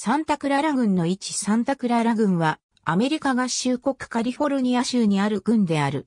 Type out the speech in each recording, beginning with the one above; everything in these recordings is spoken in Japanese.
サンタクララ軍の位置サンタクララ軍はアメリカ合衆国カリフォルニア州にある軍である。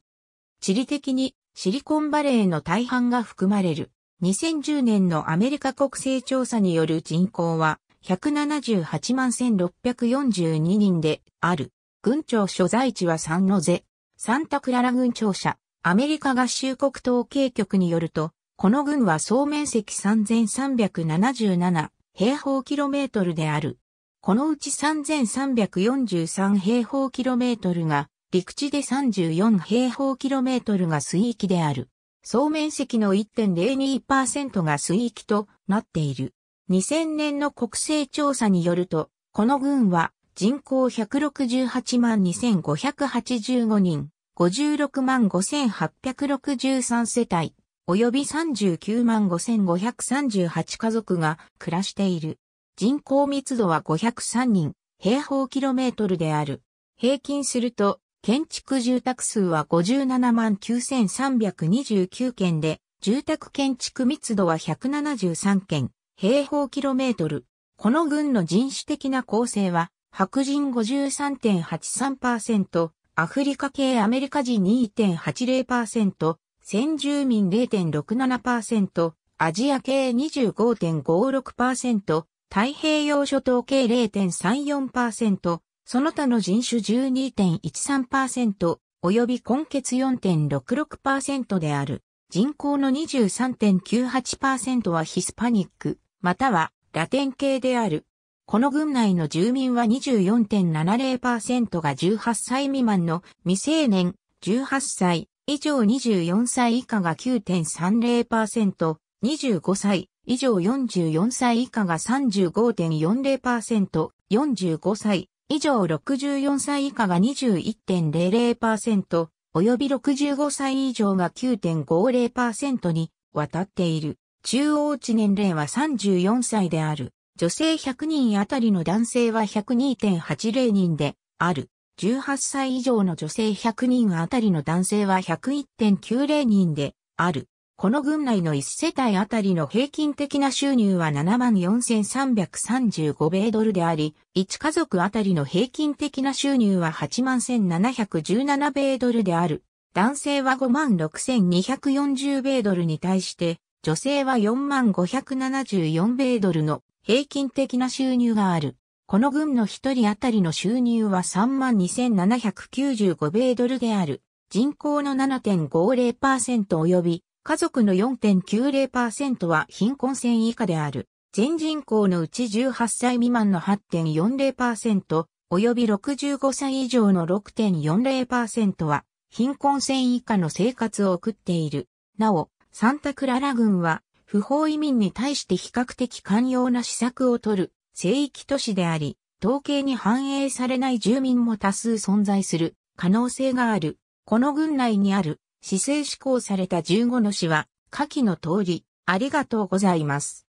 地理的にシリコンバレーの大半が含まれる。2010年のアメリカ国勢調査による人口は178万1642人である。軍庁所在地はサンノゼ。サンタクララ軍庁舎。アメリカ合衆国統計局によると、この軍は総面積3377平方キロメートルである。このうち3343平方キロメートルが陸地で34平方キロメートルが水域である。総面積の1.02%が水域となっている。2000年の国勢調査によると、この群は人口168万2585人、56万5863世帯、及び39万5538家族が暮らしている。人口密度は503人、平方キロメートルである。平均すると、建築住宅数は57万9329件で、住宅建築密度は173件、平方キロメートル。この群の人種的な構成は、白人53.83%、アフリカ系アメリカ人2.80%、先住民0.67%、アジア系25.56%、太平洋諸島計0.34%、その他の人種12.13%、及び根結4.66%である。人口の23.98%はヒスパニック、またはラテン系である。この群内の住民は24.70%が18歳未満の未成年、18歳以上24歳以下が9.30%、25歳以上44歳以下が35.40%、45歳以上64歳以下が21.00%、及び65歳以上が9.50%に渡っている。中央値年齢は34歳である。女性100人あたりの男性は102.80人である。18歳以上の女性100人あたりの男性は101.90人である。この軍内の1世帯あたりの平均的な収入は74,335米ドルであり、1家族あたりの平均的な収入は81,717米ドルである。男性は56,240米ドルに対して、女性は45,574米ドルの平均的な収入がある。この軍の一人あたりの収入は32,795米ドルである。人口の7.50%及び家族の4.90%は貧困線以下である。全人口のうち18歳未満の8.40%、及び65歳以上の6.40%は、貧困線以下の生活を送っている。なお、サンタクララ郡は、不法移民に対して比較的寛容な施策を取る、聖域都市であり、統計に反映されない住民も多数存在する可能性がある。この郡内にある市政施行された15の市は、下記の通り、ありがとうございます。